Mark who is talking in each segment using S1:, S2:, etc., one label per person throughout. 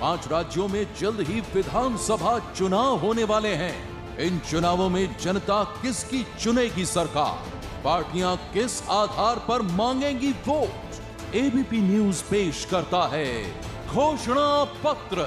S1: पांच राज्यों में जल्द ही विधानसभा चुनाव होने वाले हैं इन चुनावों में जनता किसकी चुनेगी सरकार पार्टियां किस आधार पर मांगेंगी वोट एबीपी न्यूज पेश करता है
S2: घोषणा पत्र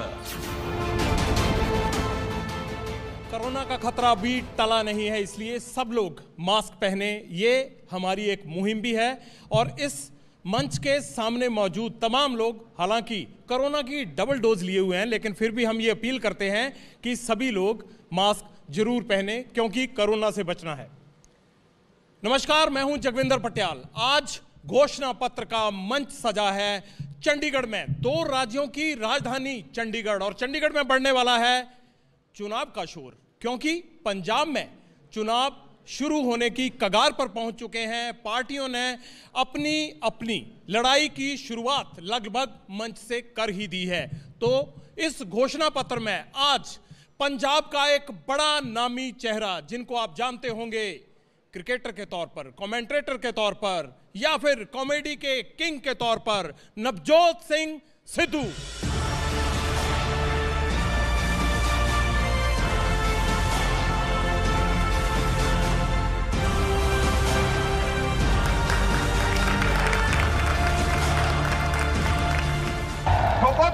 S2: कोरोना का खतरा भी टला नहीं है इसलिए सब लोग मास्क पहने ये हमारी एक मुहिम भी है और इस मंच के सामने मौजूद तमाम लोग हालांकि कोरोना की डबल डोज लिए हुए हैं लेकिन फिर भी हम ये अपील करते हैं कि सभी लोग मास्क जरूर पहने क्योंकि कोरोना से बचना है नमस्कार मैं हूं जगविंदर पटियाल आज घोषणा पत्र का मंच सजा है चंडीगढ़ में दो राज्यों की राजधानी चंडीगढ़ और चंडीगढ़ में बढ़ने वाला है चुनाव का शोर क्योंकि पंजाब में चुनाव शुरू होने की कगार पर पहुंच चुके हैं पार्टियों ने अपनी अपनी लड़ाई की शुरुआत लगभग मंच से कर ही दी है तो इस घोषणा पत्र में आज पंजाब का एक बड़ा नामी चेहरा जिनको आप जानते होंगे क्रिकेटर के तौर पर कमेंट्रेटर के तौर पर या फिर कॉमेडी के किंग के तौर पर नवजोत सिंह सिद्धू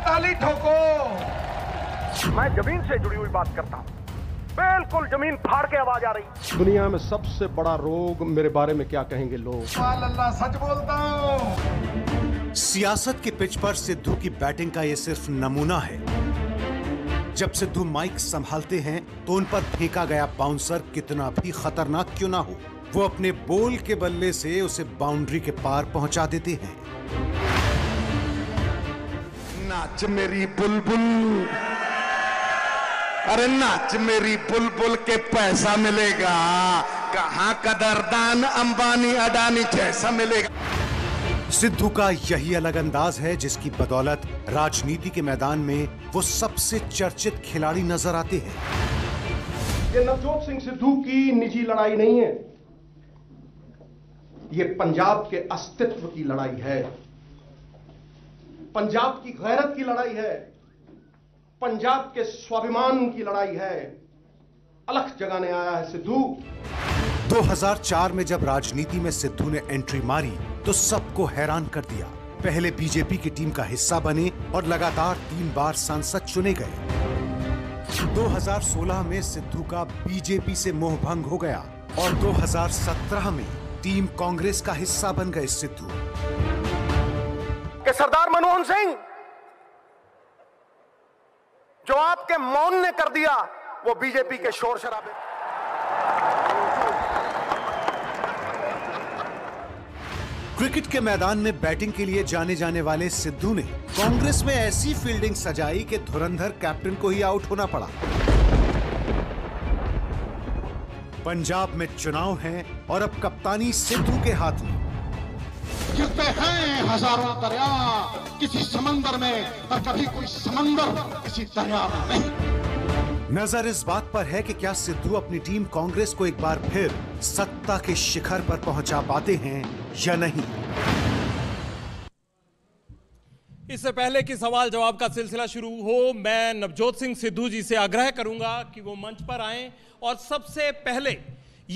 S3: ताली ठोको मैं जमीन से जुड़ी हुई बात करता हूँ बिल्कुल
S1: जमीन फाड़ के आवाज आ रही दुनिया में सबसे बड़ा रोग मेरे बारे में क्या कहेंगे लोग अल्लाह सच बोलता हूँ सियासत के पिच पर सिद्धू की बैटिंग का ये सिर्फ नमूना है जब सिद्धू माइक संभालते हैं तो उन पर फेंका गया बाउंसर कितना भी खतरनाक क्यों ना हो वो अपने बोल के बल्ले से उसे बाउंड्री के पार पहुंचा देते हैं नाच मेरी बुलबुल अरे नाच मेरी बुलबुल के पैसा मिलेगा कहाँ कदरदान अंबानी अडानी जैसा मिलेगा सिद्धू का यही अलग अंदाज है जिसकी बदौलत राजनीति के मैदान में वो सबसे चर्चित खिलाड़ी नजर आते हैं ये नवजोत सिंह सिद्धू की निजी लड़ाई नहीं है ये पंजाब
S3: के अस्तित्व की लड़ाई है पंजाब की गैरत की लड़ाई है पंजाब के स्वाभिमान की लड़ाई है अलख जगाने आया है सिद्धू
S1: 2004 में जब राजनीति में सिद्धू ने एंट्री मारी तो सबको हैरान कर दिया पहले बीजेपी की टीम का हिस्सा बने और लगातार तीन बार सांसद चुने गए 2016 में सिद्धू का बीजेपी से मोह भंग हो गया और 2017 में टीम कांग्रेस का हिस्सा बन गए सिद्धू कि सरदार मनमोहन सिंह
S3: जो आपके मौन ने कर दिया वो बीजेपी के शोर शराबे
S1: क्रिकेट के मैदान में बैटिंग के लिए जाने जाने वाले सिद्धू ने कांग्रेस में ऐसी फील्डिंग सजाई कि धुरंधर कैप्टन को ही आउट होना पड़ा पंजाब में चुनाव है और अब कप्तानी सिद्धू के हाथ में
S3: गिरते हैं हजारों दरिया
S1: किसी समंदर में पर कभी कोई समंदर किसी दरिया में नहीं नजर इस बात पर है कि क्या सिद्धू अपनी टीम कांग्रेस को एक बार फिर सत्ता के शिखर पर पहुंचा पाते हैं या नहीं
S2: इससे पहले कि सवाल जवाब का सिलसिला शुरू हो मैं नवजोत सिंह सिद्धू जी से आग्रह करूंगा कि वो मंच पर आएं और सबसे पहले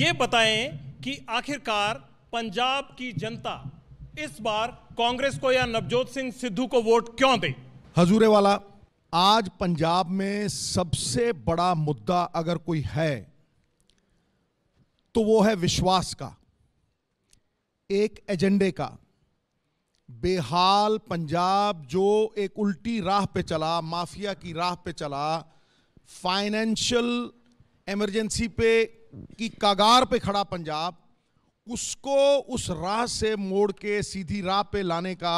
S2: ये बताएं कि आखिरकार पंजाब की जनता इस बार कांग्रेस को या नवजोत सिंह सिद्धू को वोट क्यों दे
S3: हजूरे वाला आज पंजाब में सबसे बड़ा मुद्दा अगर कोई है तो वो है विश्वास का एक एजेंडे का बेहाल पंजाब जो एक उल्टी राह पे चला माफिया की राह पे चला फाइनेंशियल इमरजेंसी पे की कागार पे खड़ा पंजाब उसको उस राह से मोड़ के सीधी राह पे लाने का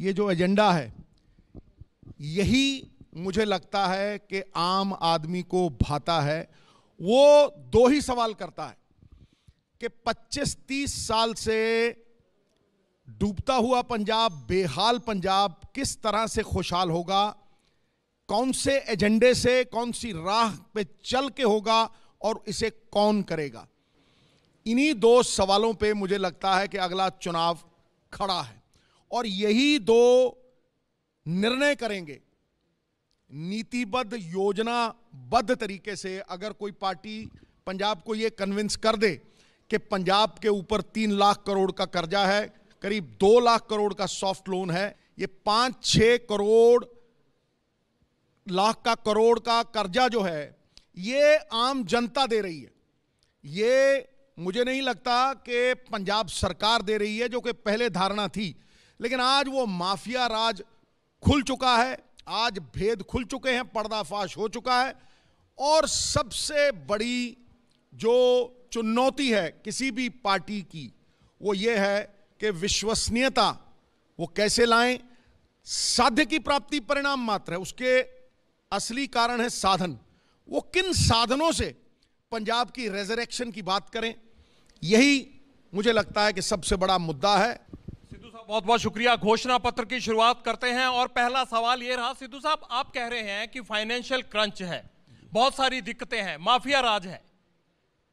S3: ये जो एजेंडा है यही मुझे लगता है कि आम आदमी को भाता है वो दो ही सवाल करता है कि 25-30 साल से डूबता हुआ पंजाब बेहाल पंजाब किस तरह से खुशहाल होगा कौन से एजेंडे से कौन सी राह पे चल के होगा और इसे कौन करेगा इन्हीं दो सवालों पे मुझे लगता है कि अगला चुनाव खड़ा है और यही दो निर्णय करेंगे नीतिबद्ध योजनाबद्ध तरीके से अगर कोई पार्टी पंजाब को ये कन्विंस कर दे कि पंजाब के ऊपर तीन लाख करोड़ का कर्जा है करीब दो लाख करोड़ का सॉफ्ट लोन है ये पाँच छः करोड़ लाख का करोड़ का कर्जा जो है ये आम जनता दे रही है ये मुझे नहीं लगता कि पंजाब सरकार दे रही है जो कि पहले धारणा थी लेकिन आज वो माफिया राज खुल चुका है आज भेद खुल चुके हैं पर्दाफाश हो चुका है और सबसे बड़ी जो चुनौती है किसी भी पार्टी की वो ये है कि विश्वसनीयता वो कैसे लाएं साध्य की प्राप्ति परिणाम मात्र है उसके असली कारण है साधन वो किन साधनों से पंजाब की रेजरेक्शन की बात करें यही मुझे लगता है कि सबसे बड़ा मुद्दा है सिद्धू
S2: साहब बहुत बहुत शुक्रिया घोषणा पत्र की शुरुआत करते हैं और पहला सवाल ये रहा सिद्धू साहब आप कह रहे हैं कि फाइनेंशियल क्रंच है बहुत सारी दिक्कतें हैं माफिया राज है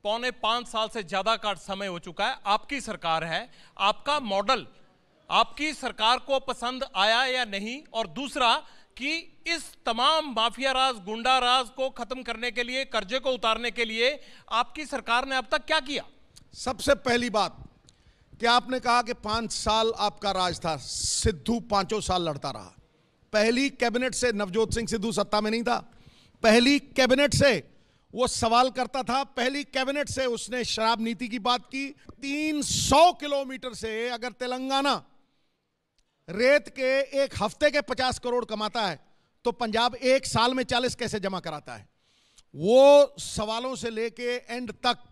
S2: पौने पांच साल से ज्यादा का समय हो चुका है आपकी सरकार है आपका मॉडल आपकी सरकार को पसंद आया या नहीं और दूसरा कि इस तमाम माफिया राज गुंडा राज को खत्म करने के लिए कर्जे को उतारने के लिए आपकी सरकार ने अब तक क्या किया
S3: सबसे पहली बात कि आपने कहा कि पांच साल आपका राज था सिद्धू पांचों साल लड़ता रहा पहली कैबिनेट से नवजोत सिंह सिद्धू सत्ता में नहीं था पहली कैबिनेट से वो सवाल करता था पहली कैबिनेट से उसने शराब नीति की बात की 300 किलोमीटर से अगर तेलंगाना रेत के एक हफ्ते के 50 करोड़ कमाता है तो पंजाब एक साल में 40 कैसे जमा कराता है वो सवालों से लेके एंड तक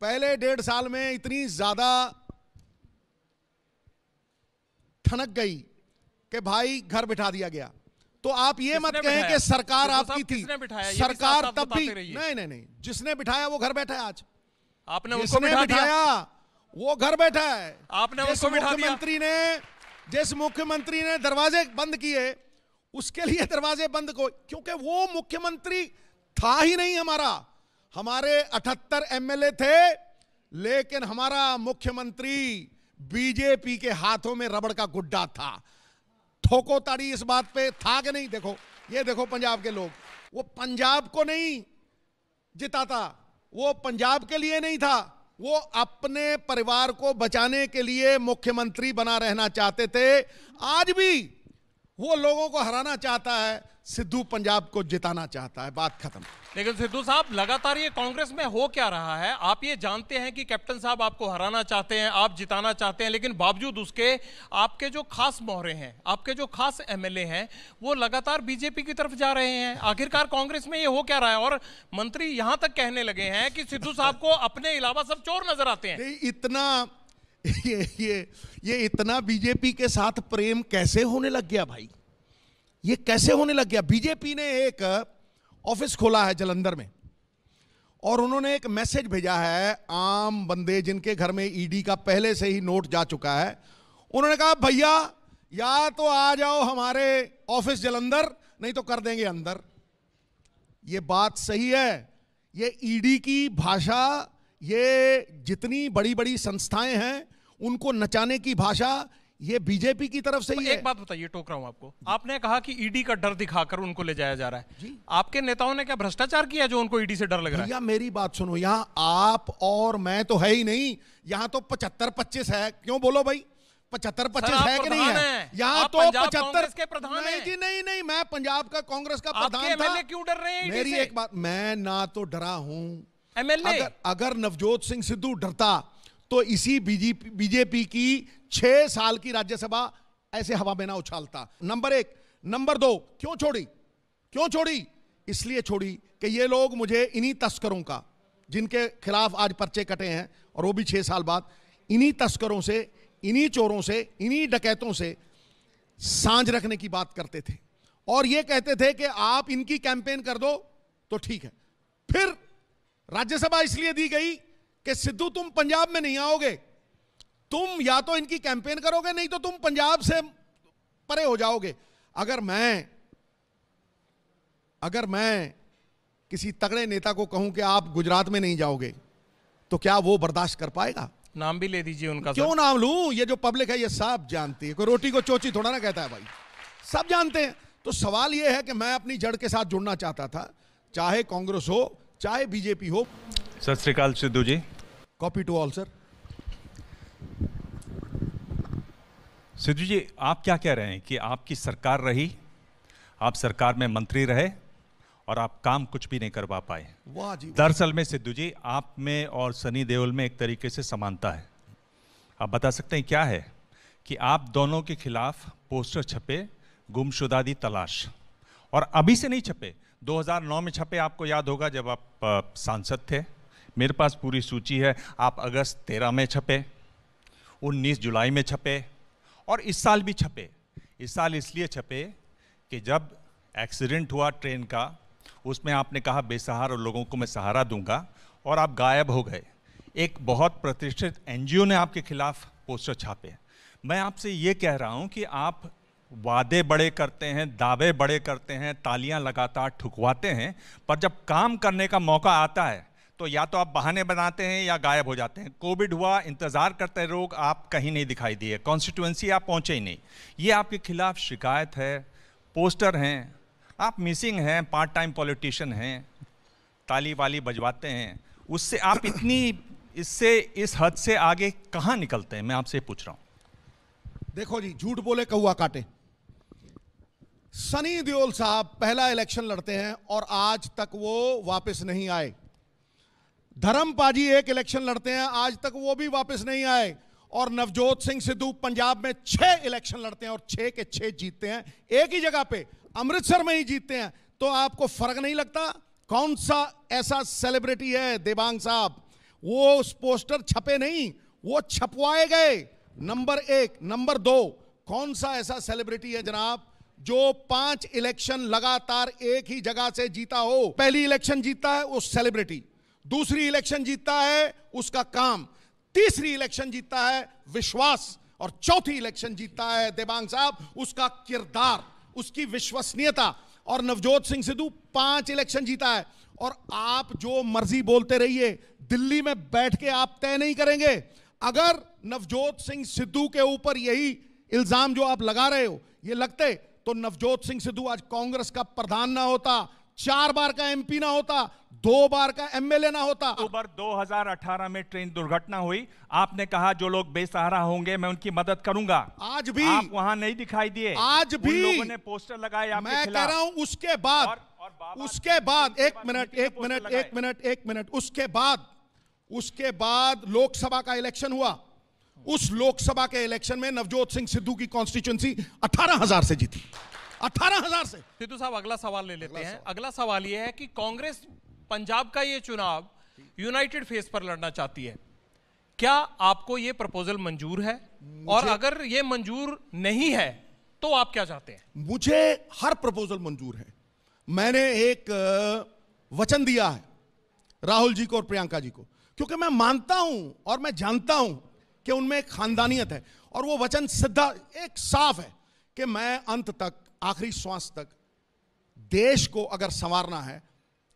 S3: पहले डेढ़ साल में इतनी ज़्यादा ठनक गई कि भाई घर बिठा दिया गया तो आप ये मत कहें कि सरकार आपकी थी सरकार तब भी नहीं नहीं नहीं जिसने बिठाया वो घर बैठा है आज
S2: आपने उसको बिठा बिठाया
S3: वो घर बैठा है आपने उसको बिठा मुख्यमंत्री ने जिस मुख्यमंत्री ने दरवाजे बंद किए उसके लिए दरवाजे बंद को क्योंकि वो मुख्यमंत्री था ही नहीं हमारा हमारे 78 एमएलए थे लेकिन हमारा मुख्यमंत्री बीजेपी के हाथों में रबड़ का गुड्डा था ठोको ताड़ी इस बात पे था कि नहीं देखो ये देखो पंजाब के लोग वो पंजाब को नहीं जिताता वो पंजाब के लिए नहीं था वो अपने परिवार को बचाने के लिए मुख्यमंत्री बना रहना चाहते थे आज भी वो लोगों को हराना चाहता है सिद्धू पंजाब को जिताना चाहता है बात खत्म
S2: लेकिन सिद्धू साहब लगातार ये कांग्रेस में हो क्या रहा है आप ये जानते हैं कि कैप्टन साहब आपको हराना चाहते हैं आप जिताना चाहते हैं लेकिन बावजूद उसके आपके जो खास मोहरे हैं आपके जो खास एमएलए हैं वो लगातार बीजेपी की तरफ जा रहे हैं आखिरकार कांग्रेस में ये हो क्या रहा है और मंत्री यहां तक कहने लगे हैं कि सिद्धू साहब को अपने अलावा सब चोर नजर आते हैं
S3: इतना ये ये ये इतना बीजेपी के साथ प्रेम कैसे होने लग गया भाई ये कैसे होने लग गया बीजेपी ने एक ऑफिस खोला है जलंधर में और उन्होंने एक मैसेज भेजा है आम बंदे जिनके घर में ईडी का पहले से ही नोट जा चुका है उन्होंने कहा भैया या तो आ जाओ हमारे ऑफिस जलंधर नहीं तो कर देंगे अंदर ये बात सही है ये ईडी की भाषा ये जितनी बड़ी बड़ी संस्थाएं हैं उनको नचाने की भाषा ये बीजेपी की तरफ से तो ही एक
S2: बात बताइए टोक रहा हूं आपको आपने कहा कि ईडी का डर दिखाकर उनको ले जाया जा रहा है जी? आपके नेताओं ने क्या भ्रष्टाचार किया जो उनको ईडी से डर लग रहा
S3: है मेरी बात सुनो यहां आप और मैं तो है ही नहीं यहाँ तो पचहत्तर पच्चीस है क्यों बोलो भाई पचहत्तर पच्चीस है कि नहीं है यहाँ तो पचहत्तर के प्रधान नहीं जी नहीं नहीं मैं पंजाब का कांग्रेस का प्रधान था क्यों डर रहे हैं मेरी एक बात मैं ना तो डरा हूं एमएलए अगर नवजोत सिंह सिद्धू डरता तो इसी बीजेपी बीजेपी की छह साल की राज्यसभा ऐसे हवा में ना उछालता नंबर एक नंबर दो क्यों छोड़ी क्यों छोड़ी इसलिए छोड़ी कि ये लोग मुझे इन्हीं तस्करों का जिनके खिलाफ आज पर्चे कटे हैं और वो भी छह साल बाद इन्हीं तस्करों से इन्हीं चोरों से इन्हीं डकैतों से सांझ रखने की बात करते थे और ये कहते थे कि आप इनकी कैंपेन कर दो तो ठीक है फिर राज्यसभा इसलिए दी गई कि सिद्धू तुम पंजाब में नहीं आओगे तुम या तो इनकी कैंपेन करोगे नहीं तो तुम पंजाब से परे हो जाओगे अगर मैं अगर मैं किसी तगड़े नेता को कहूं कि आप गुजरात में नहीं जाओगे तो क्या वो बर्दाश्त कर पाएगा
S2: नाम भी ले दीजिए उनका क्यों
S3: सर? नाम लू ये जो पब्लिक है ये सब जानती है कोई रोटी को चोची थोड़ा ना कहता है भाई सब जानते हैं तो सवाल ये है कि मैं अपनी जड़ के साथ जुड़ना चाहता था चाहे कांग्रेस हो चाहे बीजेपी हो
S4: सत श्रीकाल Sidhu ji
S3: copy to all sir
S4: Sidhu ji आप क्या कह रहे हैं कि आपकी सरकार रही आप सरकार में मंत्री रहे और आप काम कुछ भी नहीं करवा पाए
S3: दरअसल
S4: में सिद्धू जी आप में और सनी देओल में एक तरीके से समानता है आप बता सकते हैं क्या है कि आप दोनों के खिलाफ पोस्टर छपे गुमशुदा दी तलाश और अभी से नहीं छपे 2009 में छपे आपको याद होगा जब आप सांसद थे मेरे पास पूरी सूची है आप अगस्त तेरह में छपे उन्नीस जुलाई में छपे और इस साल भी छपे इस साल इसलिए छपे कि जब एक्सीडेंट हुआ ट्रेन का उसमें आपने कहा बेसहारा लोगों को मैं सहारा दूंगा और आप गायब हो गए एक बहुत प्रतिष्ठित एनजीओ ने आपके खिलाफ पोस्टर छापे मैं आपसे ये कह रहा हूँ कि आप वादे बड़े करते हैं दावे बड़े करते हैं तालियां लगातार ठुकवाते हैं पर जब काम करने का मौका आता है तो या तो आप बहाने बनाते हैं या गायब हो जाते हैं कोविड हुआ इंतज़ार करते रोग आप कहीं नहीं दिखाई दिए कॉन्स्टिट्यूंसी आप पहुंचे ही नहीं ये आपके खिलाफ शिकायत है पोस्टर हैं आप मिसिंग हैं पार्ट टाइम पॉलिटिशियन हैं ताली वाली बजवाते हैं उससे आप इतनी इससे इस हद से आगे कहाँ निकलते हैं मैं आपसे पूछ रहा हूँ
S3: देखो जी झूठ बोले कौआ काटे सनी दियोल साहब पहला इलेक्शन लड़ते हैं और आज तक वो वापस नहीं आए धर्मपाजी एक इलेक्शन लड़ते हैं आज तक वो भी वापस नहीं आए और नवजोत सिंह सिद्धू पंजाब में छह इलेक्शन लड़ते हैं और छह के छह जीतते हैं एक ही जगह पे अमृतसर में ही जीतते हैं तो आपको फर्क नहीं लगता कौन सा ऐसा सेलिब्रिटी है देवांग साहब वो उस पोस्टर छपे नहीं वो छपवाए गए नंबर एक नंबर दो कौन सा ऐसा सेलिब्रिटी है जनाब जो पांच इलेक्शन लगातार एक ही जगह से जीता हो पहली इलेक्शन जीतता है वो सेलिब्रिटी दूसरी इलेक्शन जीतता है उसका काम तीसरी इलेक्शन जीतता है विश्वास और चौथी इलेक्शन जीतता है देवांग साहब उसका किरदार उसकी विश्वसनीयता और नवजोत सिंह सिद्धू पांच इलेक्शन जीता है और आप जो मर्जी बोलते रहिए दिल्ली में बैठ के आप तय नहीं करेंगे अगर नवजोत सिंह सिद्धू के ऊपर यही इल्जाम जो आप लगा रहे हो ये लगते तो नवजोत सिंह सिद्धू आज कांग्रेस का प्रधान ना होता चार बार का एमपी ना होता दो बार का एमएलए ना होता
S4: अक्टूबर 2018 में ट्रेन दुर्घटना हुई आपने कहा जो लोग बेसहारा होंगे मैं उनकी मदद करूंगा आज भी आप वहां नहीं
S3: दिखाई दिए आज भी लोगों ने पोस्टर लगाए मैं कह रहा हूं उसके बाद और, और उसके बाद एक मिनट एक मिनट एक मिनट एक मिनट उसके बाद उसके बाद लोकसभा का इलेक्शन हुआ उस लोकसभा के इलेक्शन में नवजोत सिंह सिद्धू की कॉन्स्टिट्यूंसी अठारह हजार से जीती अठारह हजार से सिद्धू
S2: साहब अगला सवाल ले लेते हैं अगला सवाल यह है कि कांग्रेस पंजाब का ये चुनाव यूनाइटेड फेस पर लड़ना चाहती है क्या आपको ये प्रपोजल मंजूर है और अगर ये मंजूर नहीं है तो आप क्या चाहते हैं
S3: मुझे हर प्रपोजल मंजूर है मैंने एक वचन दिया है राहुल जी को और प्रियंका जी को क्योंकि मैं मानता हूं और मैं जानता हूं कि उनमें एक खानदानियत है और वो वचन सीधा एक साफ है कि मैं अंत तक आखिरी श्वास तक देश को अगर संवारना है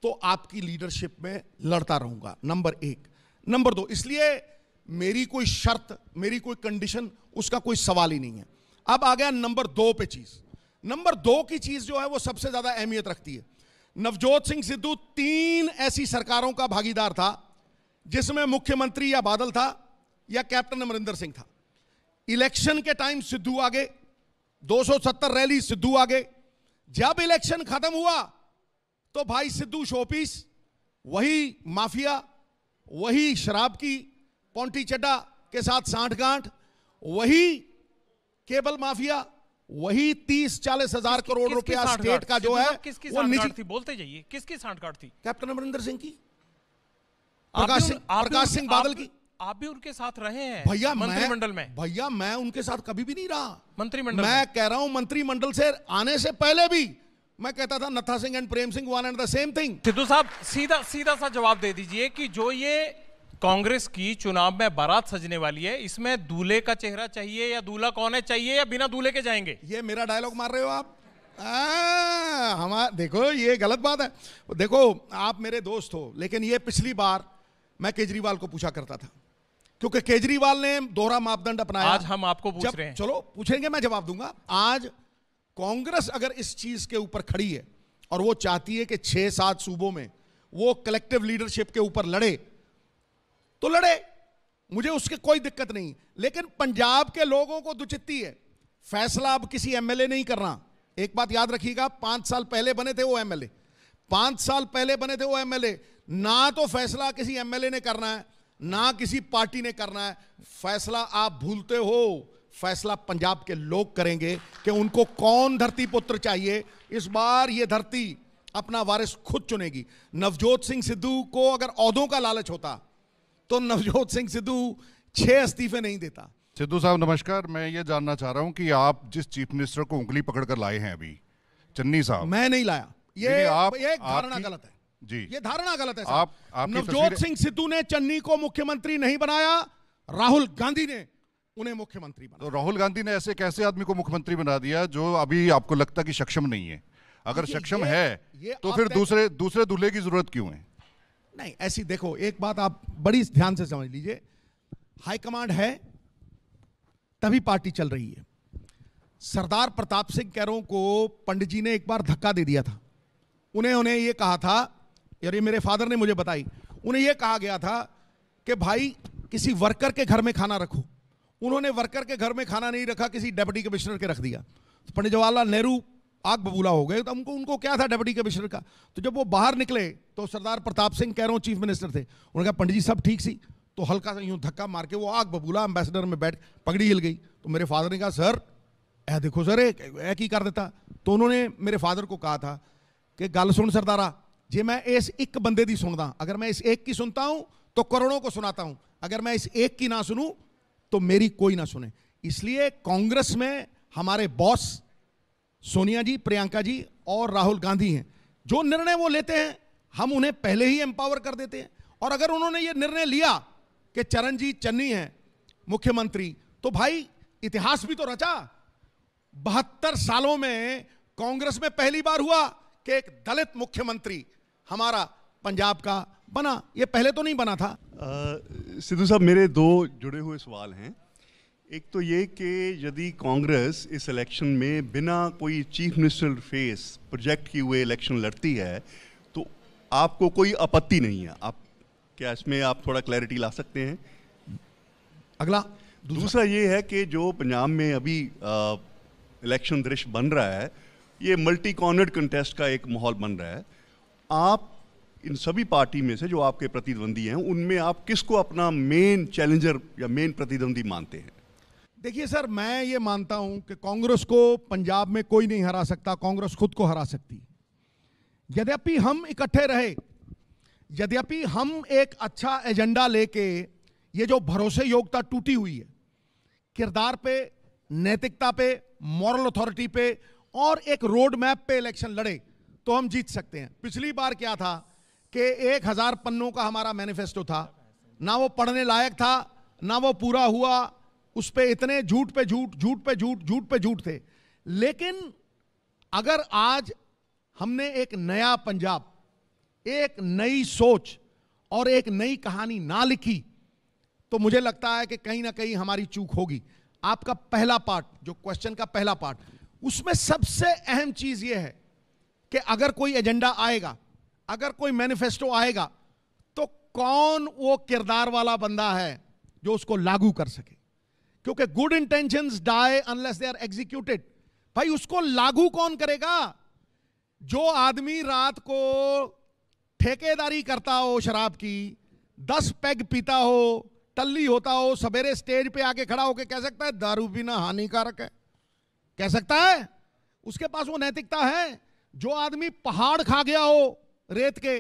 S3: तो आपकी लीडरशिप में लड़ता रहूंगा नंबर एक नंबर दो इसलिए मेरी कोई शर्त मेरी कोई कंडीशन उसका कोई सवाल ही नहीं है अब आ गया नंबर दो पे चीज नंबर दो की चीज जो है वो सबसे ज्यादा अहमियत रखती है नवजोत सिंह सिद्धू तीन ऐसी सरकारों का भागीदार था जिसमें मुख्यमंत्री या बादल था या कैप्टन अमरिंदर सिंह था इलेक्शन के टाइम सिद्धू आगे 270 रैली सिद्धू आगे जब इलेक्शन खत्म हुआ तो भाई सिद्धू शोपीस वही माफिया वही शराब की पोंटी चड्डा के साथ साठ गांठ वही केबल माफिया वही तीस चालीस हजार करोड़ रुपया स्टेट का जो है किसकी वो निजी
S2: थी बोलते जाइए किसकी सांठगांठ थी कैप्टन अमरिंदर सिंह की प्रकाश सिंह प्रकाश सिंह बादल की आप भी उनके साथ रहे हैं भैया मंत्रिमंडल
S3: में भैया मैं उनके साथ कभी भी नहीं रहा मंत्रिमंडल मैं कह रहा हूं मंत्रिमंडल से आने से पहले भी मैं कहता था Natha Singh and Prem Singh one and the same thing Sidhu साहब
S2: सीधा सीधा सा जवाब दे दीजिए कि जो ये कांग्रेस की चुनाव में बारात सजने वाली है इसमें दूल्हे का चेहरा चाहिए या दूल्हा कौन है चाहिए या बिना दूल्हे के जाएंगे
S3: ये मेरा डायलॉग मार रहे हो आप हमारा देखो ये गलत बात है देखो आप मेरे दोस्त हो लेकिन ये पिछली बार मैं केजरीवाल को पूछा करता था क्योंकि केजरीवाल ने दोहरा मापदंड अपनाया आज हम आपको पूछ रहे हैं चलो पूछेंगे मैं जवाब दूंगा आज कांग्रेस अगर इस चीज के ऊपर खड़ी है और वो चाहती है कि छह सात सूबों में वो कलेक्टिव लीडरशिप के ऊपर लड़े तो लड़े मुझे उसके कोई दिक्कत नहीं लेकिन पंजाब के लोगों को दुचित्ती है फैसला अब किसी एमएलए नहीं करना एक बात याद रखिएगा पांच साल पहले बने थे वो एमएलए पांच साल पहले बने थे वो एमएलए ना तो फैसला किसी एमएलए ने करना है ना किसी पार्टी ने करना है फैसला आप भूलते हो फैसला पंजाब के लोग करेंगे कि उनको कौन धरती पुत्र चाहिए इस बार ये धरती अपना वारिस खुद चुनेगी नवजोत सिंह सिद्धू को अगर औदों का लालच होता तो नवजोत सिंह सिद्धू छह इस्तीफे नहीं देता सिद्धू साहब नमस्कार मैं ये जानना चाह रहा हूं कि आप जिस चीफ मिनिस्टर को उंगली पकड़कर लाए हैं अभी चन्नी साहब मैं नहीं लाया ये आप ये धारणा गलत है जी ये धारणा गलत है आप नवजोत सिंह सिद्धू ने चन्नी को मुख्यमंत्री नहीं बनाया राहुल गांधी ने उन्हें मुख्यमंत्री बना तो राहुल गांधी ने ऐसे कैसे आदमी को मुख्यमंत्री बना दिया जो अभी आपको लगता कि सक्षम नहीं है अगर सक्षम है तो फिर दूसरे दूसरे दूल्हे की जरूरत क्यों है नहीं ऐसी देखो एक बात आप बड़ी ध्यान से समझ लीजिए हाईकमांड है तभी पार्टी चल रही है सरदार प्रताप सिंह कैरों को पंडित जी ने एक बार धक्का दे दिया था उन्हें उन्हें ये कहा था यार ये मेरे फादर ने मुझे बताई उन्हें ये कहा गया था कि भाई किसी वर्कर के घर में खाना रखो उन्होंने वर्कर के घर में खाना नहीं रखा किसी डेप्टी कमिश्नर के रख दिया तो पंडित जवाहरलाल नेहरू आग बबूला हो गए तो हमको उनको क्या था डेप्टी कमिश्नर का तो जब वो बाहर निकले तो सरदार प्रताप सिंह कह रहे हो चीफ मिनिस्टर थे उन्होंने कहा पंडित जी सब ठीक सी तो हल्का सा यूँ धक्का मार के वो आग बबूला एम्बेसडर में बैठ पगड़ी हिल गई तो मेरे फादर ने कहा सर ऐ देखो सर ऐ की कर देता तो उन्होंने मेरे फादर को कहा था कि गल सुन सरदारा जे मैं इस एक बंदे की सुनता अगर मैं इस एक की सुनता हूँ तो करोड़ों को सुनाता हूँ अगर मैं इस एक की ना सुनूँ तो मेरी कोई ना सुने इसलिए कांग्रेस में हमारे बॉस सोनिया जी प्रियंका जी और राहुल गांधी हैं जो निर्णय वो लेते हैं हम उन्हें पहले ही एम्पावर कर देते हैं और अगर उन्होंने ये निर्णय लिया कि चरणजीत चन्नी है मुख्यमंत्री तो भाई इतिहास भी तो रचा बहत्तर सालों में कांग्रेस में पहली बार हुआ कि एक दलित मुख्यमंत्री हमारा पंजाब का बना ये पहले तो नहीं बना था
S4: सिद्धू साहब मेरे दो जुड़े हुए सवाल हैं एक तो ये कि यदि कांग्रेस इस इलेक्शन में बिना कोई चीफ मिनिस्टर फेस प्रोजेक्ट किए हुए इलेक्शन लड़ती है तो आपको कोई आपत्ति नहीं है आप क्या इसमें आप थोड़ा क्लैरिटी ला सकते हैं अगला दूसरा, दूसरा ये है कि जो पंजाब में अभी इलेक्शन दृश्य बन रहा है ये मल्टी कॉर्नर कंटेस्ट का एक माहौल बन रहा है आप इन सभी पार्टी में से जो आपके प्रतिद्वंदी हैं उनमें आप किसको अपना मेन चैलेंजर या मेन प्रतिद्वंदी मानते हैं
S3: देखिए सर मैं ये मानता हूं कि कांग्रेस को पंजाब में कोई नहीं हरा सकता कांग्रेस खुद को हरा सकती यद्यपि हम इकट्ठे रहे यद्यपि हम एक अच्छा एजेंडा लेके ये जो भरोसे योग्यता टूटी हुई है किरदार पे नैतिकता पे मॉरल अथॉरिटी पे और एक रोड मैप पे इलेक्शन लड़े तो हम जीत सकते हैं पिछली बार क्या था कि एक हजार पन्नों का हमारा मैनिफेस्टो था ना वो पढ़ने लायक था ना वो पूरा हुआ उस पर इतने झूठ पे झूठ झूठ पे झूठ झूठ पे झूठ थे लेकिन अगर आज हमने एक नया पंजाब एक नई सोच और एक नई कहानी ना लिखी तो मुझे लगता है कि कहीं ना कहीं हमारी चूक होगी आपका पहला पार्ट जो क्वेश्चन का पहला पार्ट उसमें सबसे अहम चीज यह है कि अगर कोई एजेंडा आएगा अगर कोई मैनिफेस्टो आएगा तो कौन वो किरदार वाला बंदा है जो उसको लागू कर सके क्योंकि good intention die unless they are executed भाई उसको लागू कौन करेगा जो आदमी रात को ठेकेदारी करता हो शराब की दस पैग पीता हो टल्ली होता हो सवेरे स्टेज पे आके खड़ा होके कह सकता है दारू पीना हानिकारक है कह सकता है उसके पास वो नैतिकता है जो आदमी पहाड़ खा गया हो रेत के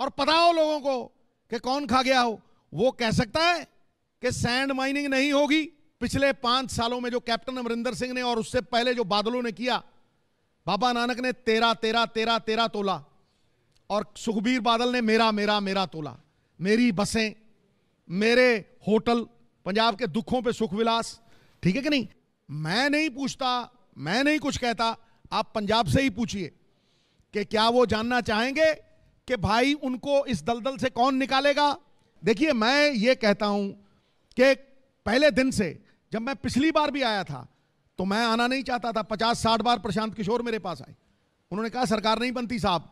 S3: और पता हो लोगों को कि कौन खा गया हो वो कह सकता है कि सैंड माइनिंग नहीं होगी पिछले पांच सालों में जो कैप्टन अमरिंदर सिंह ने और उससे पहले जो बादलों ने किया बाबा नानक ने तेरा तेरा तेरा तेरा तोला और सुखबीर बादल ने मेरा मेरा मेरा तोला मेरी बसें मेरे होटल पंजाब के दुखों पे सुख विलास ठीक है कि नहीं मैं नहीं पूछता मैं नहीं कुछ कहता आप पंजाब से ही पूछिए कि क्या वो जानना चाहेंगे कि भाई उनको इस दलदल से कौन निकालेगा देखिए मैं ये कहता हूं कि पहले दिन से जब मैं पिछली बार भी आया था तो मैं आना नहीं चाहता था पचास साठ बार प्रशांत किशोर मेरे पास आए उन्होंने कहा सरकार नहीं बनती साहब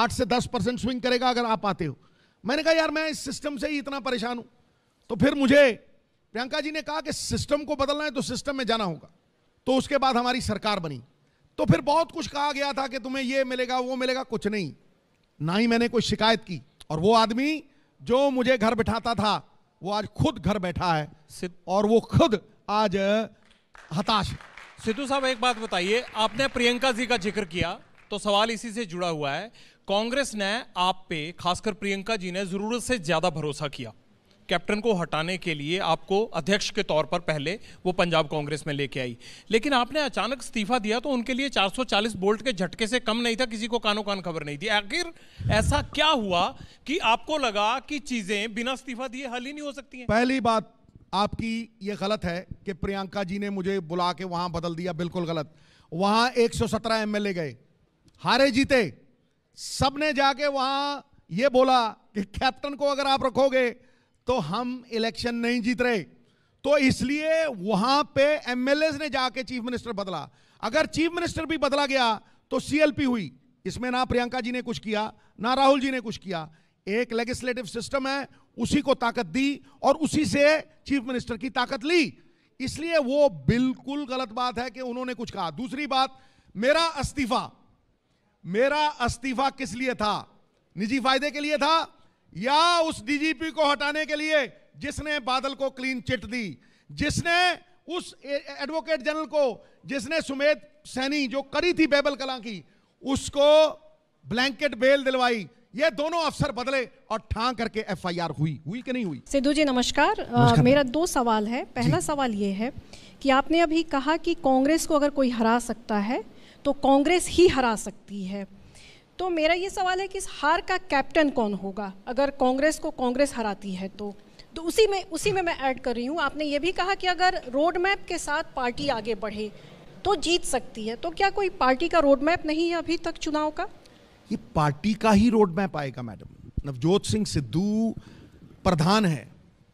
S3: आठ से दस परसेंट स्विंग करेगा अगर आप आते हो मैंने कहा यार मैं इस सिस्टम से ही इतना परेशान हूं तो फिर मुझे प्रियंका जी ने कहा कि सिस्टम को बदलना है तो सिस्टम में जाना होगा तो उसके बाद हमारी सरकार बनी तो फिर बहुत कुछ कहा गया था कि तुम्हें ये मिलेगा वो मिलेगा कुछ नहीं ना ही मैंने कोई शिकायत की और वो आदमी जो मुझे घर बिठाता था वो आज खुद घर बैठा है और वो खुद आज हताश
S2: सिद्धू साहब एक बात बताइए आपने प्रियंका जी का जिक्र किया तो सवाल इसी से जुड़ा हुआ है कांग्रेस ने आप पे खासकर प्रियंका जी ने जरूरत से ज्यादा भरोसा किया कैप्टन को हटाने के लिए आपको अध्यक्ष के तौर पर पहले वो पंजाब कांग्रेस में लेके आई लेकिन आपने अचानक इस्तीफा दिया तो उनके लिए 440 बोल्ट के झटके से कम नहीं था किसी को कानो कान खबर नहीं थी आखिर ऐसा क्या हुआ कि आपको लगा कि चीजें बिना इस्तीफा दिए हल ही नहीं हो सकती हैं?
S3: पहली बात आपकी ये गलत है कि प्रियंका जी ने मुझे बुला के वहां बदल दिया बिल्कुल गलत वहां एक एमएलए गए हारे जीते सबने जाके वहां ये बोला कि कैप्टन को अगर आप रखोगे तो हम इलेक्शन नहीं जीत रहे तो इसलिए वहां पे एमएलए ने जाके चीफ मिनिस्टर बदला अगर चीफ मिनिस्टर भी बदला गया तो सीएलपी हुई इसमें ना प्रियंका जी ने कुछ किया ना राहुल जी ने कुछ किया एक लेजिस्लेटिव सिस्टम है उसी को ताकत दी और उसी से चीफ मिनिस्टर की ताकत ली इसलिए वो बिल्कुल गलत बात है कि उन्होंने कुछ कहा दूसरी बात मेरा अस्तीफा मेरा अस्तीफा किस लिए था निजी फायदे के लिए था या उस डीजीपी को हटाने के लिए जिसने बादल को क्लीन चिट दी जिसने उस एडवोकेट जनरल को जिसने सुमेध सैनी जो करी थी बेबल कला की उसको ब्लैंकेट बेल दिलवाई ये दोनों अफसर बदले और ठान करके एफआईआर हुई हुई कि नहीं हुई
S4: सिद्धू जी नमस्कार, नमस्कार। आ, मेरा दो सवाल है पहला सवाल ये है कि आपने अभी कहा कि कांग्रेस को अगर कोई हरा सकता है तो कांग्रेस ही हरा सकती है तो मेरा ये सवाल है कि इस हार का कैप्टन कौन होगा अगर कांग्रेस को कांग्रेस हराती है तो तो उसी में उसी में मैं ऐड कर रही हूँ आपने ये भी कहा कि अगर रोड मैप के साथ पार्टी आगे बढ़े तो जीत सकती है तो क्या कोई पार्टी का रोड मैप नहीं है अभी
S3: तक चुनाव का ये पार्टी का ही रोड मैप आएगा मैडम नवजोत सिंह सिद्धू प्रधान है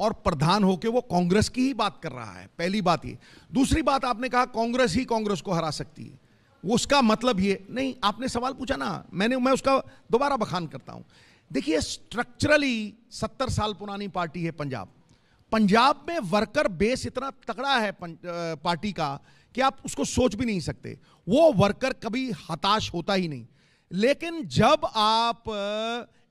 S3: और प्रधान होकर वो कांग्रेस की ही बात कर रहा है पहली बात ये दूसरी बात आपने कहा कांग्रेस ही कांग्रेस को हरा सकती है उसका मतलब ये नहीं आपने सवाल पूछा ना मैंने मैं उसका दोबारा बखान करता हूं देखिए स्ट्रक्चरली सत्तर साल पुरानी पार्टी है पंजाब पंजाब में वर्कर बेस इतना तगड़ा है पार्टी का कि आप उसको सोच भी नहीं सकते वो वर्कर कभी हताश होता ही नहीं लेकिन जब आप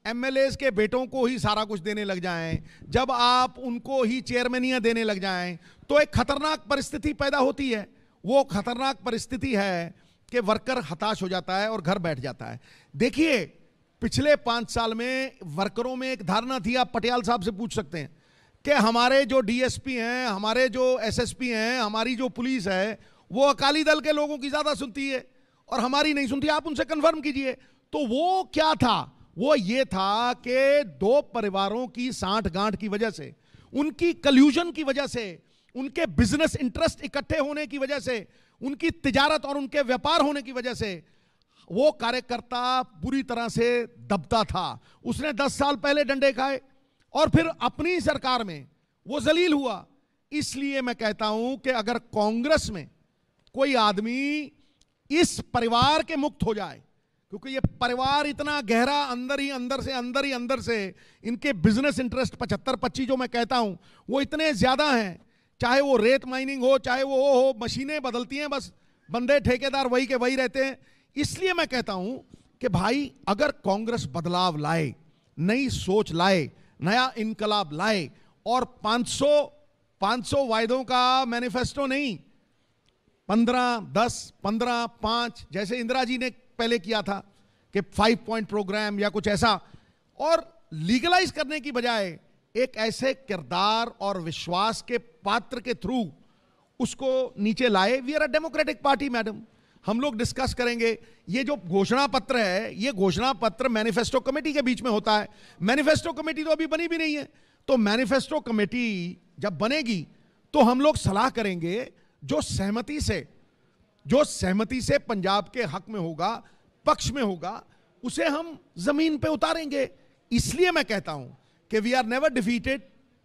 S3: एम के बेटों को ही सारा कुछ देने लग जाएं, जब आप उनको ही चेयरमैनियाँ देने लग जाएं, तो एक खतरनाक परिस्थिति पैदा होती है वो खतरनाक परिस्थिति है कि वर्कर हताश हो जाता है और घर बैठ जाता है देखिए पिछले पांच साल में वर्करों में एक धारणा थी आप पटियाल साहब से पूछ सकते हैं कि हमारे जो डीएसपी हैं हमारे जो एसएसपी हैं हमारी जो पुलिस है वो अकाली दल के लोगों की ज़्यादा सुनती है और हमारी नहीं सुनती आप उनसे कंफर्म कीजिए तो वो क्या था वो ये था कि दो परिवारों की साठ गांठ की वजह से उनकी कल्यूजन की वजह से उनके बिजनेस इंटरेस्ट इकट्ठे होने की वजह से उनकी तिजारत और उनके व्यापार होने की वजह से वो कार्यकर्ता बुरी तरह से दबता था उसने 10 साल पहले डंडे खाए और फिर अपनी सरकार में वो जलील हुआ इसलिए मैं कहता हूं कि अगर कांग्रेस में कोई आदमी इस परिवार के मुक्त हो जाए क्योंकि ये परिवार इतना गहरा अंदर ही अंदर से अंदर ही अंदर से इनके बिजनेस इंटरेस्ट पचहत्तर पच्चीस जो मैं कहता हूं वो इतने ज्यादा हैं चाहे वो रेत माइनिंग हो चाहे वो हो मशीनें बदलती हैं बस बंदे ठेकेदार वही के वही रहते हैं इसलिए मैं कहता हूं कि भाई अगर कांग्रेस बदलाव लाए नई सोच लाए नया इनकलाब लाए और 500 500 वायदों का मैनिफेस्टो नहीं 15 10 15 5 जैसे इंदिरा जी ने पहले किया था कि फाइव पॉइंट प्रोग्राम या कुछ ऐसा और लीगलाइज करने की बजाय एक ऐसे किरदार और विश्वास के पात्र के थ्रू उसको नीचे लाए we are a democratic party madam हम लोग डिस्कस करेंगे ये जो घोषणा पत्र है ये घोषणा पत्र मैनिफेस्टो कमेटी के बीच में होता है मैनिफेस्टो कमेटी तो अभी बनी भी नहीं है तो मैनिफेस्टो कमेटी जब बनेगी तो हम लोग सलाह करेंगे जो सहमति से जो सहमति से पंजाब के हक में होगा पक्ष में होगा उसे हम जमीन पे उतारेंगे इसलिए मैं कहता हूं कि we are never defeated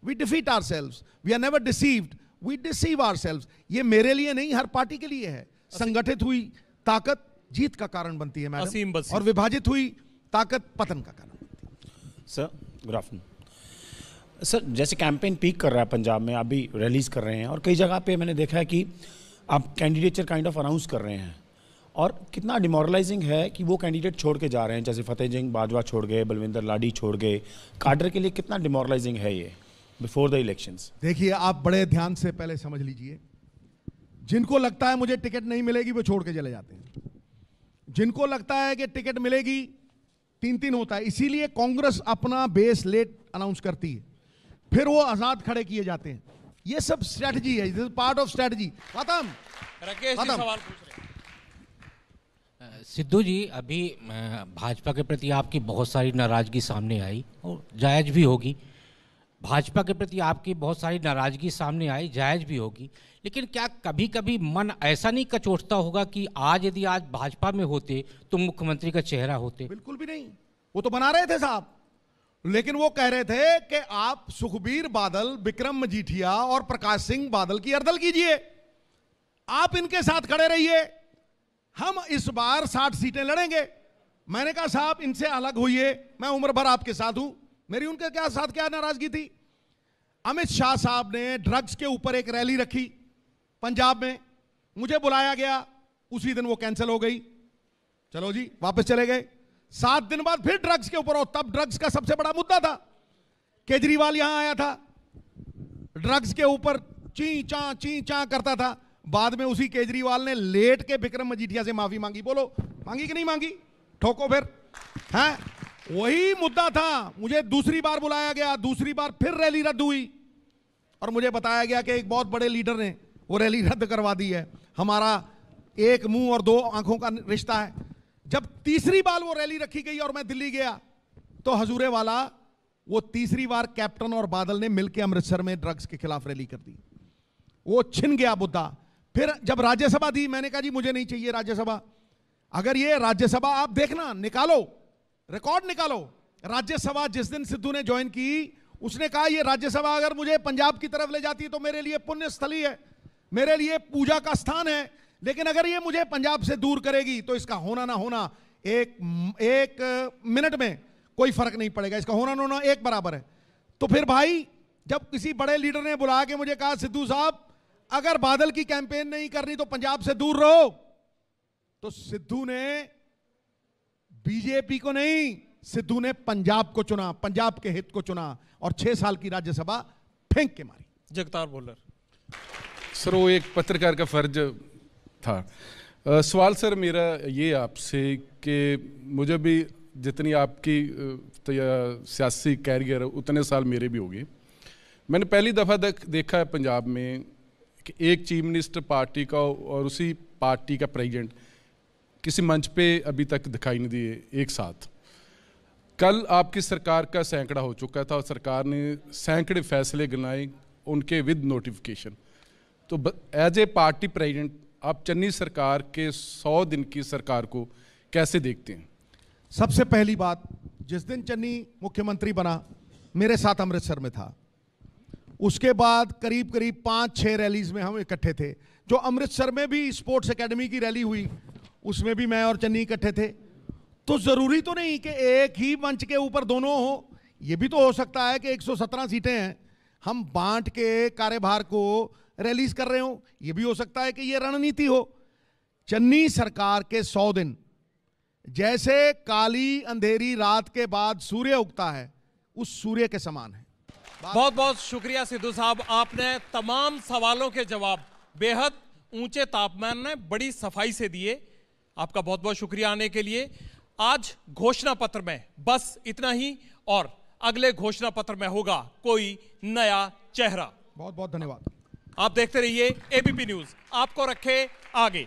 S3: we defeat our we are never deceived we deceive ourselves ये मेरे लिए नहीं हर पार्टी के लिए है संगठित हुई ताकत जीत का कारण बनती है मैडम और विभाजित हुई ताकत पतन का कारण बनती है सर गुड
S1: आफ्टरनून सर जैसे कैंपेन पीक कर रहा है पंजाब में अभी रिलीज़ कर रहे हैं और कई जगह पे मैंने देखा है कि आप कैंडिडेचर काइंड ऑफ अनाउंस कर रहे हैं और कितना डिमोरलाइजिंग है कि वो कैंडिडेट छोड़ के जा रहे हैं जैसे फतेह सिंह बाजवा छोड़ गए बलविंदर लाडी छोड़ गए काडर के लिए कितना डिमोरलाइजिंग है ये बिफोर द इलेक्शन
S3: देखिए आप बड़े ध्यान से पहले समझ लीजिए जिनको लगता है मुझे टिकट नहीं मिलेगी वो छोड़ के चले जाते हैं जिनको लगता है कि टिकट मिलेगी तीन तीन होता है इसीलिए कांग्रेस अपना बेस लेट अनाउंस करती है फिर वो आजाद खड़े किए जाते हैं ये सब स्ट्रेटजी है पार्ट ऑफ स्ट्रेटजी खत्म सवाल सिद्धू जी
S4: अभी भाजपा के प्रति आपकी बहुत सारी नाराज़गी सामने आई और जायज भी होगी
S2: भाजपा के प्रति आपकी बहुत सारी नाराज़गी सामने आई जायज भी होगी लेकिन क्या कभी कभी मन ऐसा नहीं कचोटता होगा कि आज यदि आज भाजपा में होते तो मुख्यमंत्री
S3: का चेहरा होते बिल्कुल भी नहीं वो तो बना रहे थे साहब लेकिन वो कह रहे थे कि आप सुखबीर बादल विक्रम मजीठिया और प्रकाश सिंह बादल की अर्दल कीजिए आप इनके साथ खड़े रहिए हम इस बार साठ सीटें लड़ेंगे मैंने कहा साहब इनसे अलग हुई मैं उम्र भर आपके साथ हूं मेरी उनके क्या साथ क्या नाराजगी थी अमित शाह साहब ने ड्रग्स के ऊपर एक रैली रखी पंजाब में मुझे बुलाया गया उसी दिन वो कैंसिल हो गई चलो जी वापस चले गए सात दिन बाद फिर ड्रग्स के ऊपर और तब ड्रग्स का सबसे बड़ा मुद्दा था केजरीवाल यहां आया था ड्रग्स के ऊपर ची चा ची चा करता था बाद में उसी केजरीवाल ने लेट के विक्रम मजीठिया से माफी मांगी बोलो मांगी कि नहीं मांगी ठोको फिर है वही मुद्दा था मुझे दूसरी बार बुलाया गया दूसरी बार फिर रैली रद्द हुई और मुझे बताया गया कि एक बहुत बड़े लीडर ने वो रैली रद्द करवा दी है हमारा एक मुंह और दो आंखों का रिश्ता है जब तीसरी बार वो रैली रखी गई और मैं दिल्ली गया तो हजूरे वाला वो तीसरी बार कैप्टन और बादल ने मिलकर अमृतसर में ड्रग्स के खिलाफ रैली कर दी वो छिन गया मुद्दा फिर जब राज्यसभा दी मैंने कहा जी मुझे नहीं चाहिए राज्यसभा अगर ये राज्यसभा आप देखना निकालो रिकॉर्ड निकालो राज्यसभा जिस दिन सिद्धू ने ज्वाइन की उसने कहा ये राज्यसभा अगर मुझे पंजाब की तरफ ले जाती तो मेरे लिए पुण्य स्थली है मेरे लिए पूजा का स्थान है लेकिन अगर ये मुझे पंजाब से दूर करेगी तो इसका होना ना होना एक एक मिनट में कोई फर्क नहीं पड़ेगा इसका होना ना होना एक बराबर है तो फिर भाई जब किसी बड़े लीडर ने बुला के मुझे कहा सिद्धू साहब अगर बादल की कैंपेन नहीं करनी तो पंजाब से दूर रहो तो सिद्धू ने बीजेपी को नहीं सिद्धू ने पंजाब को चुना पंजाब के हित को चुना और छह साल की राज्यसभा फेंक के मारी जगतार बोलर
S1: सर वो एक पत्रकार का फर्ज था आ, सवाल सर मेरा ये आपसे कि मुझे भी जितनी आपकी सियासी कैरियर उतने साल
S3: मेरे भी हो गए मैंने पहली दफ़ा देखा है पंजाब में कि एक चीफ मिनिस्टर
S1: पार्टी का और उसी पार्टी का प्रेजिडेंट किसी मंच पे अभी तक दिखाई नहीं दिए एक साथ कल आपकी सरकार का सैकड़ा हो चुका था और सरकार ने सैकड़े फैसले गिनाए उनके विद नोटिफिकेशन तो एज ए पार्टी प्रेजिडेंट आप चन्नी सरकार के सौ दिन की सरकार को कैसे देखते हैं
S3: सबसे पहली बात जिस दिन चन्नी मुख्यमंत्री बना मेरे साथ अमृतसर में था उसके बाद करीब करीब पाँच छः रैलीज में हम इकट्ठे थे जो अमृतसर में भी स्पोर्ट्स एकेडमी की रैली हुई उसमें भी मैं और चन्नी इकट्ठे थे तो ज़रूरी तो नहीं कि एक ही मंच के ऊपर दोनों हो ये भी तो हो सकता है कि 117 सीटें हैं हम बांट के कार्यभार को रैलीज कर रहे हो ये भी हो सकता है कि ये रणनीति हो चन्नी सरकार के सौ दिन जैसे काली अंधेरी रात के बाद सूर्य उगता है उस सूर्य के समान है
S2: बहुत बहुत शुक्रिया सिद्धू साहब आपने तमाम सवालों के जवाब बेहद ऊंचे तापमान में बड़ी सफाई से दिए आपका बहुत बहुत शुक्रिया आने के लिए आज घोषणा पत्र में बस इतना ही और अगले घोषणा पत्र में होगा कोई नया चेहरा बहुत बहुत धन्यवाद आप देखते रहिए एबीपी न्यूज आपको रखे आगे